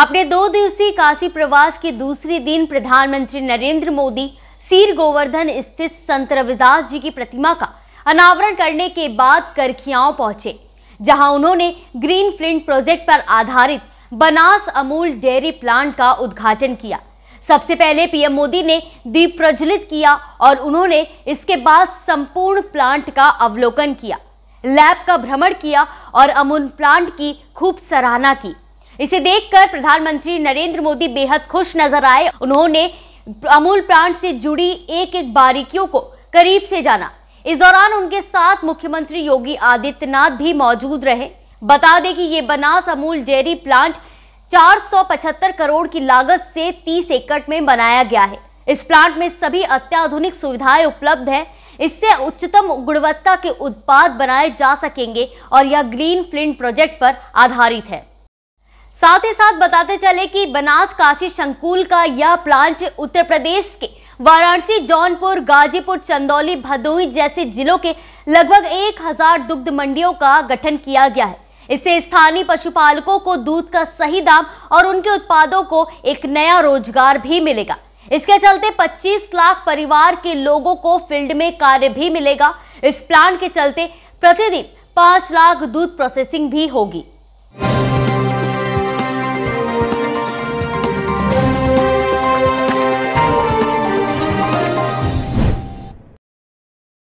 अपने दो दिवसीय काशी प्रवास के दूसरे दिन प्रधानमंत्री नरेंद्र मोदी सीर गोवर्धन स्थित संत रविदास जी की प्रतिमा का अनावरण करने के बाद करखियाओं पहुंचे जहां उन्होंने ग्रीन फ्लिंट प्रोजेक्ट पर आधारित बनास अमूल डेयरी प्लांट का उद्घाटन किया सबसे पहले पीएम मोदी ने दीप प्रज्वलित किया और उन्होंने इसके बाद संपूर्ण प्लांट का अवलोकन किया लैब का भ्रमण किया और अमूल प्लांट की खूब सराहना की इसे देखकर प्रधानमंत्री नरेंद्र मोदी बेहद खुश नजर आए उन्होंने अमूल प्लांट से जुड़ी एक एक बारीकियों को करीब से जाना इस दौरान उनके साथ मुख्यमंत्री योगी आदित्यनाथ भी मौजूद रहे बता दें कि ये बनास अमूल डेयरी प्लांट 475 करोड़ की लागत से 30 एकड़ में बनाया गया है इस प्लांट में सभी अत्याधुनिक सुविधाएं उपलब्ध हैं इससे उच्चतम गुणवत्ता के उत्पाद बनाए जा सकेंगे और यह ग्रीन फ्लिंट प्रोजेक्ट पर आधारित है साथ ही साथ बताते चले कि बनास काशी संकुल का यह प्लांट उत्तर प्रदेश के वाराणसी जौनपुर गाजीपुर चंदौली भदोही जैसे जिलों के लगभग 1000 दुग्ध मंडियों का गठन किया गया है इससे स्थानीय पशुपालकों को दूध का सही दाम और उनके उत्पादों को एक नया रोजगार भी मिलेगा इसके चलते 25 लाख परिवार के लोगों को फील्ड में कार्य भी मिलेगा इस प्लांट के चलते प्रतिदिन पांच लाख दूध प्रोसेसिंग भी होगी